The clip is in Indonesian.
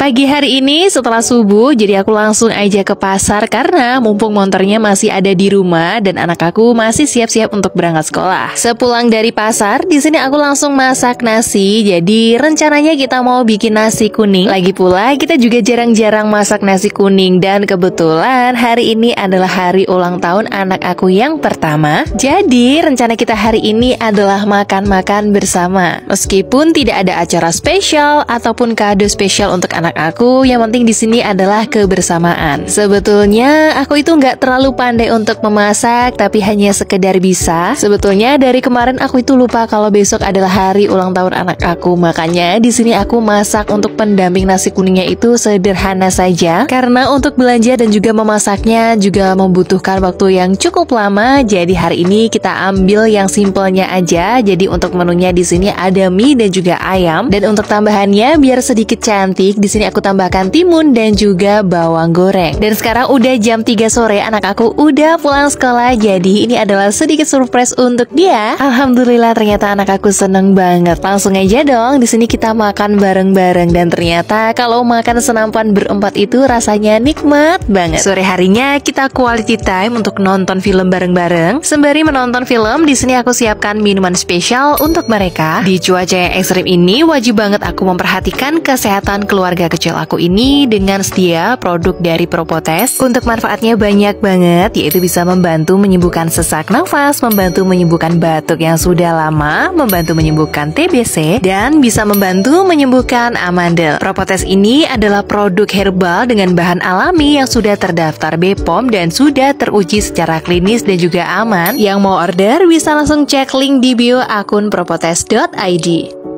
Pagi hari ini setelah subuh, jadi aku langsung aja ke pasar karena mumpung monternya masih ada di rumah dan anak aku masih siap-siap untuk berangkat sekolah. Sepulang dari pasar, di sini aku langsung masak nasi. Jadi rencananya kita mau bikin nasi kuning. Lagi pula kita juga jarang-jarang masak nasi kuning dan kebetulan hari ini adalah hari ulang tahun anak aku yang pertama. Jadi rencana kita hari ini adalah makan-makan bersama. Meskipun tidak ada acara spesial ataupun kado spesial untuk anak anak aku. Yang penting di sini adalah kebersamaan. Sebetulnya aku itu nggak terlalu pandai untuk memasak, tapi hanya sekedar bisa. Sebetulnya dari kemarin aku itu lupa kalau besok adalah hari ulang tahun anak aku. Makanya di sini aku masak untuk pendamping nasi kuningnya itu sederhana saja. Karena untuk belanja dan juga memasaknya juga membutuhkan waktu yang cukup lama. Jadi hari ini kita ambil yang simpelnya aja. Jadi untuk menunya di sini ada mie dan juga ayam. Dan untuk tambahannya biar sedikit cantik di sini aku tambahkan timun dan juga bawang goreng. Dan sekarang udah jam 3 sore, anak aku udah pulang sekolah, jadi ini adalah sedikit surprise untuk dia. Alhamdulillah ternyata anak aku seneng banget. Langsung aja dong, di sini kita makan bareng-bareng dan ternyata kalau makan senampan berempat itu rasanya nikmat banget. Sore harinya kita quality time untuk nonton film bareng-bareng. Sembari menonton film, di sini aku siapkan minuman spesial untuk mereka. Di cuaca yang ekstrim ini, wajib banget aku memperhatikan kesehatan keluarga keluarga kecil aku ini dengan setia produk dari Propotes. Untuk manfaatnya banyak banget, yaitu bisa membantu menyembuhkan sesak nafas, membantu menyembuhkan batuk yang sudah lama, membantu menyembuhkan TBC, dan bisa membantu menyembuhkan amandel. Propotes ini adalah produk herbal dengan bahan alami yang sudah terdaftar BPOM dan sudah teruji secara klinis dan juga aman. Yang mau order bisa langsung cek link di bio akun propotes.id.